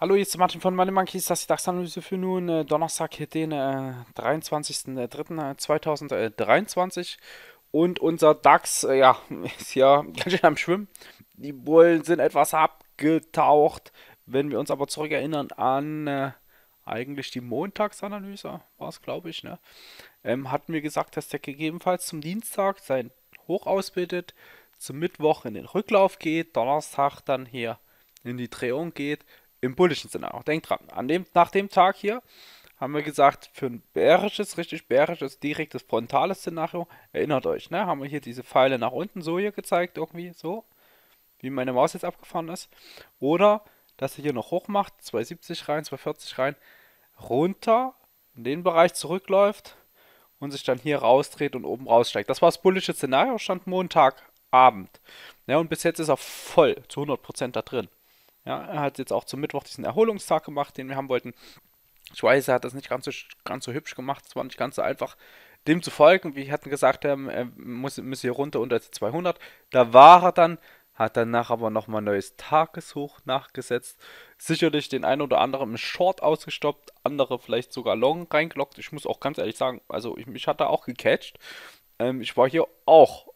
Hallo, hier ist Martin von Money Monkeys. Das ist die DAX-Analyse für nun äh, Donnerstag, den 23.03.2023. Äh, äh, Und unser DAX ja, ist ja ganz schön am Schwimmen. Die Bullen sind etwas abgetaucht. Wenn wir uns aber zurückerinnern an äh, eigentlich die Montagsanalyse, war es glaube ich, ne? ähm, hatten wir gesagt, dass der gegebenenfalls zum Dienstag sein hoch ausbildet, zum Mittwoch in den Rücklauf geht, Donnerstag dann hier in die Drehung geht, im bullischen Sinne auch. Denkt dran, an dem, nach dem Tag hier haben wir gesagt, für ein bärisches, richtig bärisches, direktes frontales Szenario, erinnert euch, ne? Haben wir hier diese Pfeile nach unten so hier gezeigt, irgendwie so, wie meine Maus jetzt abgefahren ist. Oder, dass ihr hier noch hoch macht, 270 rein, 240 rein, runter, in den Bereich zurückläuft und sich dann hier rausdreht und oben raussteigt. Das war das bullische Szenario, stand Montagabend. Ja, und bis jetzt ist er voll zu 100% da drin. Ja, er hat jetzt auch zum Mittwoch diesen Erholungstag gemacht, den wir haben wollten. Ich weiß, er hat das nicht ganz so, ganz so hübsch gemacht, es war nicht ganz so einfach, dem zu folgen. Wir hatten gesagt, ähm, er muss, müsse hier runter unter die 200. Da war er dann hat danach aber nochmal ein neues Tageshoch nachgesetzt. Sicherlich den einen oder anderen im Short ausgestoppt, andere vielleicht sogar Long reingelockt. Ich muss auch ganz ehrlich sagen, also ich, mich hat er auch gecatcht. Ähm, ich war hier auch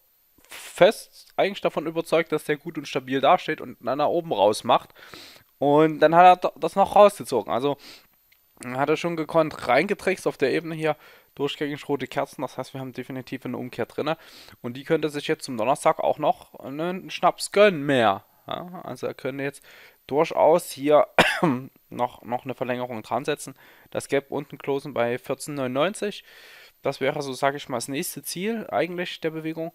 fest eigentlich davon überzeugt, dass der gut und stabil dasteht und dann nach oben raus macht. Und dann hat er das noch rausgezogen. Also hat er schon gekonnt, reingetrickst auf der Ebene hier, durchgängig rote Kerzen, das heißt, wir haben definitiv eine Umkehr drin. Und die könnte sich jetzt zum Donnerstag auch noch einen Schnaps gönnen mehr. Ja, also er könnte jetzt durchaus hier noch, noch eine Verlängerung dran setzen. Das Gap unten closen bei 14,99. Das wäre so, sage ich mal, das nächste Ziel eigentlich der Bewegung.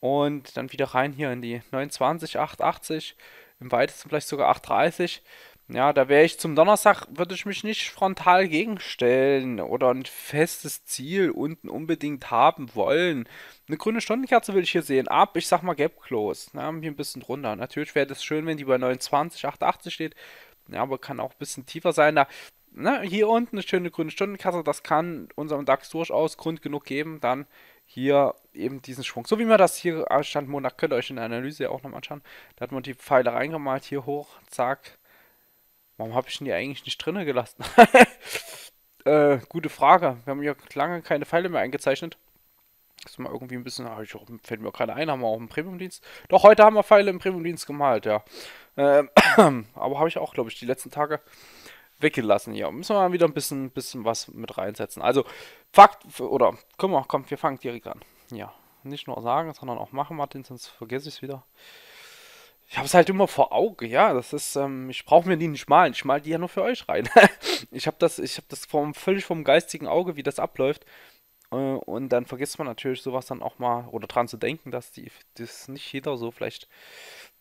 Und dann wieder rein hier in die 29, 8,80. Im weitesten vielleicht sogar 8,30. Ja, da wäre ich zum Donnerstag, würde ich mich nicht frontal gegenstellen oder ein festes Ziel unten unbedingt haben wollen. Eine grüne Stundenkerze will ich hier sehen. Ab, ich sag mal Gap Close. Na, hier ein bisschen drunter. Natürlich wäre das schön, wenn die bei 29, 88 steht. Ja, aber kann auch ein bisschen tiefer sein. Da, na, hier unten eine schöne grüne Stundenkerze. Das kann unserem DAX durchaus Grund genug geben. Dann hier eben diesen Schwung. So wie man das hier äh, stand Montag, könnt ihr euch in der Analyse auch nochmal anschauen. Da hat man die Pfeile reingemalt, hier hoch, zack, Warum habe ich denn die eigentlich nicht drinne gelassen? äh, gute Frage. Wir haben ja lange keine Pfeile mehr eingezeichnet. Ist mal irgendwie ein bisschen, ich, fällt mir gerade ein, haben wir auch im Premium-Dienst. Doch, heute haben wir Pfeile im Premium-Dienst gemalt, ja. Ähm, aber habe ich auch, glaube ich, die letzten Tage weggelassen. Ja, müssen wir mal wieder ein bisschen, bisschen was mit reinsetzen. Also, Fakt, oder, guck mal, komm, wir fangen direkt an. Ja, nicht nur sagen, sondern auch machen, Martin, sonst vergesse ich es wieder. Ich habe es halt immer vor Augen, ja. Das ist, ähm, ich brauche mir die nicht malen. Ich mal die ja nur für euch rein. ich habe das, ich habe das vom, völlig vom geistigen Auge, wie das abläuft. Äh, und dann vergisst man natürlich sowas dann auch mal oder dran zu denken, dass die, das nicht jeder so vielleicht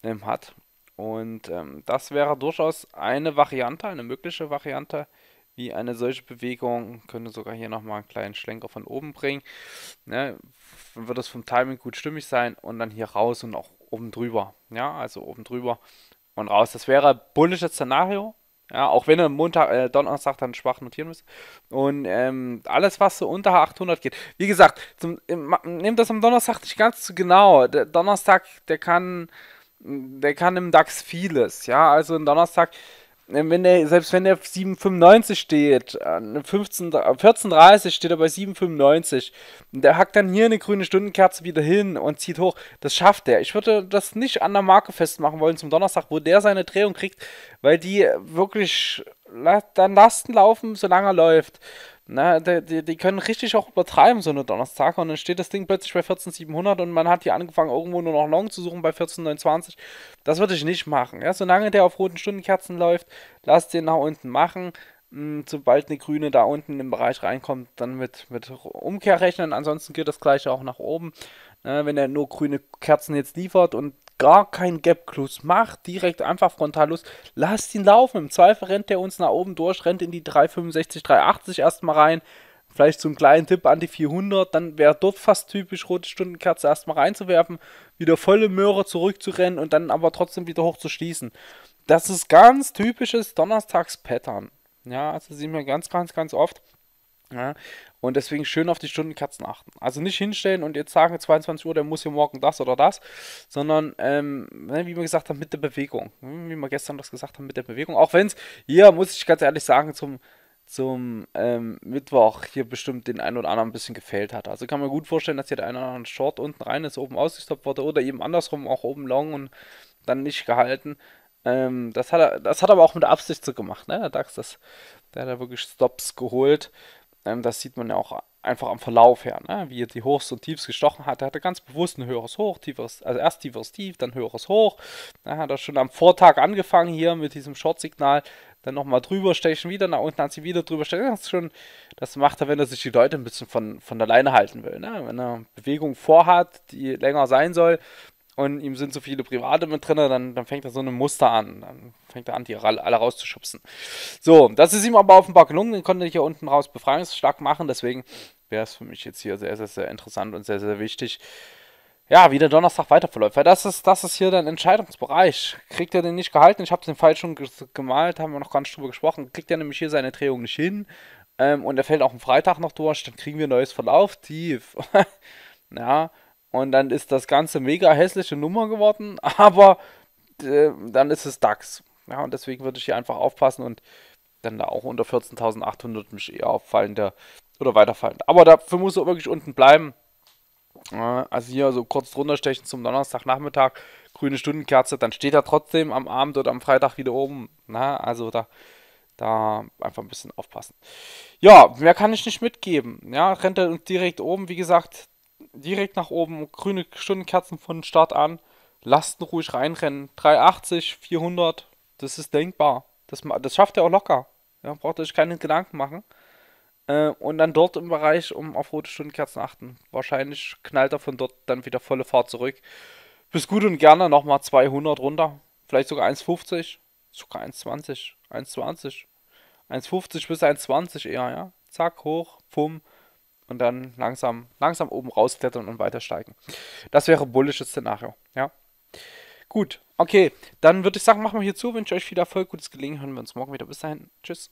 ähm, hat. Und ähm, das wäre durchaus eine Variante, eine mögliche Variante, wie eine solche Bewegung könnte sogar hier nochmal einen kleinen Schlenker von oben bringen. Ne, dann wird das vom Timing gut stimmig sein und dann hier raus und auch oben drüber. Ja, also oben drüber und raus. Das wäre ein bullisches Szenario. Ja, auch wenn er Montag, äh, Donnerstag dann schwach notieren müsst. Und ähm, alles, was so unter 800 geht. Wie gesagt, nehmt das am Donnerstag nicht ganz so genau. Der Donnerstag, der kann, der kann im DAX vieles. Ja, also im Donnerstag wenn der, selbst wenn der 7,95 steht, 14,30 steht er bei 7,95 und der hackt dann hier eine grüne Stundenkerze wieder hin und zieht hoch, das schafft er. Ich würde das nicht an der Marke festmachen wollen zum Donnerstag, wo der seine Drehung kriegt, weil die wirklich dann Lasten laufen, solange er läuft. Na, die, die, können richtig auch übertreiben, so eine Donnerstag. Und dann steht das Ding plötzlich bei 14.700 und man hat hier angefangen, irgendwo nur noch Long zu suchen bei 14.29. Das würde ich nicht machen. Ja, solange der auf roten Stundenkerzen läuft, lass den nach unten machen. Hm, sobald eine grüne da unten im Bereich reinkommt, dann mit, mit Umkehr rechnen. Ansonsten geht das gleiche auch nach oben. Ne, wenn er nur grüne Kerzen jetzt liefert und gar kein Gap Close macht, direkt einfach frontal los, lasst ihn laufen. Im Zweifel rennt er uns nach oben durch, rennt in die 365, 380 erstmal rein. Vielleicht so einen kleinen Tipp an die 400, dann wäre dort fast typisch, rote Stundenkerze erstmal reinzuwerfen, wieder volle Möhre zurückzurennen und dann aber trotzdem wieder hoch zu schließen. Das ist ganz typisches Donnerstags-Pattern. Ja, also sehen wir ganz, ganz, ganz oft. Ja, und deswegen schön auf die Stundenkerzen achten. Also nicht hinstellen und jetzt sagen, 22 Uhr, der muss hier morgen das oder das, sondern, ähm, ne, wie wir gesagt haben, mit der Bewegung. Hm, wie wir gestern das gesagt haben, mit der Bewegung. Auch wenn es hier, muss ich ganz ehrlich sagen, zum, zum ähm, Mittwoch hier bestimmt den einen oder anderen ein bisschen gefällt hat. Also kann man gut vorstellen, dass hier der eine oder andere Short unten rein ist, oben ausgestoppt wurde oder eben andersrum auch oben long und dann nicht gehalten. Ähm, das, hat er, das hat aber auch mit Absicht so gemacht, ne? Der DAX, das, der hat da wirklich Stops geholt. Ähm, das sieht man ja auch einfach am Verlauf her, ne? wie er die Hochs und Tiefs gestochen hat. Er hatte ganz bewusst ein höheres Hoch, tieferes, also erst tieferes Tief, dann höheres Hoch. Ne? Hat er schon am Vortag angefangen hier mit diesem Short-Signal, dann nochmal drüber stechen, wieder nach unten, hat sie wieder drüber stechen. Das, schon, das macht er, wenn er sich die Leute ein bisschen von, von der Leine halten will. Ne? Wenn er Bewegung vorhat, die länger sein soll, und ihm sind so viele Private mit drin, dann, dann fängt er so ein Muster an. Dann fängt er an, die alle rauszuschubsen. So, das ist ihm aber offenbar gelungen. Den konnte ich hier unten raus befreiungsstark machen. Deswegen wäre es für mich jetzt hier sehr, sehr, sehr interessant und sehr, sehr wichtig. Ja, wie der Donnerstag weiterverläuft. Weil das ist, das ist hier dein Entscheidungsbereich. Kriegt er den nicht gehalten? Ich habe den Fall schon gemalt, haben wir noch gar nicht drüber gesprochen. Kriegt er nämlich hier seine Drehung nicht hin ähm, und er fällt auch am Freitag noch durch, dann kriegen wir ein neues Verlauf. Tief. ja, und dann ist das Ganze mega hässliche Nummer geworden, aber äh, dann ist es DAX. Ja, und deswegen würde ich hier einfach aufpassen und dann da auch unter 14.800 mich eher auffallender oder weiterfallen. Aber dafür muss er wirklich unten bleiben. Also hier so kurz drunter stechen zum Donnerstagnachmittag, grüne Stundenkerze, dann steht er trotzdem am Abend oder am Freitag wieder oben. Na, also da, da einfach ein bisschen aufpassen. Ja, mehr kann ich nicht mitgeben. Ja, rennt er uns direkt oben, wie gesagt, direkt nach oben, grüne Stundenkerzen von Start an. Lasten ruhig reinrennen. 380, 400, das ist denkbar. Das, das schafft er auch locker. Ja, braucht euch keine Gedanken machen. Äh, und dann dort im Bereich um auf rote Stundenkerzen achten. Wahrscheinlich knallt er von dort dann wieder volle Fahrt zurück. Bis gut und gerne nochmal 200 runter. Vielleicht sogar 1,50. Sogar 1,20. 1,20. 1,50 bis 1,20 eher, ja. Zack, hoch, pum und dann langsam, langsam oben rausklettern und weiter steigen. Das wäre ein bullisches Szenario, ja. Gut, okay, dann würde ich sagen, machen wir hier zu, wünsche euch viel Erfolg, gutes Gelingen, hören wir uns morgen wieder. Bis dahin, tschüss.